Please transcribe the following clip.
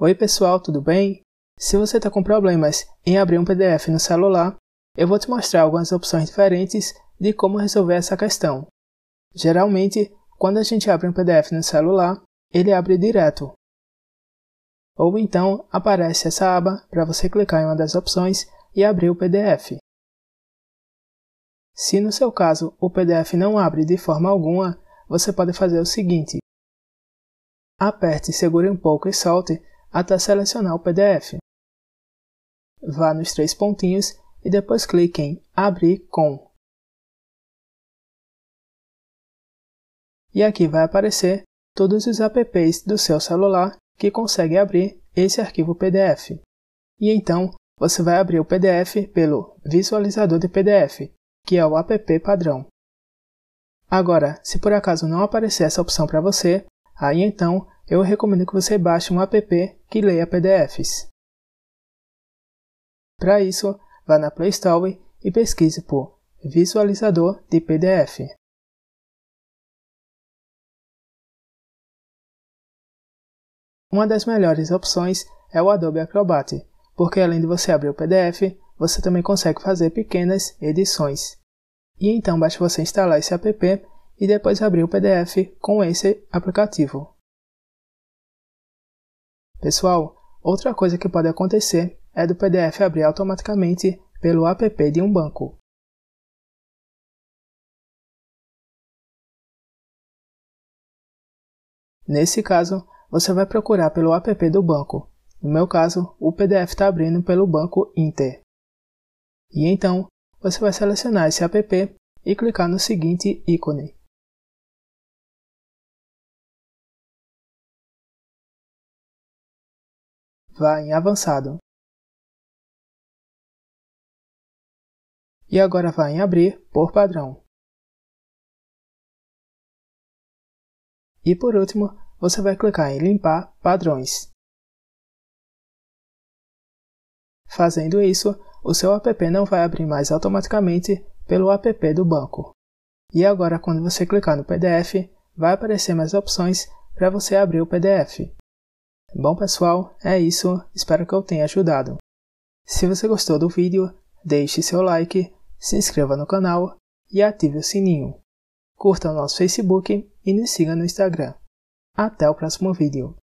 Oi pessoal, tudo bem? Se você está com problemas em abrir um PDF no celular, eu vou te mostrar algumas opções diferentes de como resolver essa questão. Geralmente, quando a gente abre um PDF no celular, ele abre direto. Ou então aparece essa aba para você clicar em uma das opções e abrir o PDF. Se no seu caso o PDF não abre de forma alguma, você pode fazer o seguinte: aperte, segure um pouco e solte até selecionar o PDF. Vá nos três pontinhos e depois clique em Abrir com. E aqui vai aparecer todos os apps do seu celular que conseguem abrir esse arquivo PDF. E então, você vai abrir o PDF pelo visualizador de PDF, que é o app padrão. Agora, se por acaso não aparecer essa opção para você, aí então eu recomendo que você baixe um app que leia PDFs. Para isso, vá na Play Store e pesquise por Visualizador de PDF. Uma das melhores opções é o Adobe Acrobat, porque além de você abrir o PDF, você também consegue fazer pequenas edições. E então basta você instalar esse app e depois abrir o PDF com esse aplicativo. Pessoal, outra coisa que pode acontecer é do PDF abrir automaticamente pelo app de um banco. Nesse caso, você vai procurar pelo app do banco. No meu caso, o PDF está abrindo pelo banco Inter. E então, você vai selecionar esse app e clicar no seguinte ícone. vá em avançado. E agora vá em abrir por padrão. E por último, você vai clicar em limpar padrões. Fazendo isso, o seu app não vai abrir mais automaticamente pelo app do banco. E agora, quando você clicar no PDF, vai aparecer mais opções para você abrir o PDF. Bom pessoal, é isso, espero que eu tenha ajudado. Se você gostou do vídeo, deixe seu like, se inscreva no canal e ative o sininho. Curta o nosso Facebook e nos siga no Instagram. Até o próximo vídeo.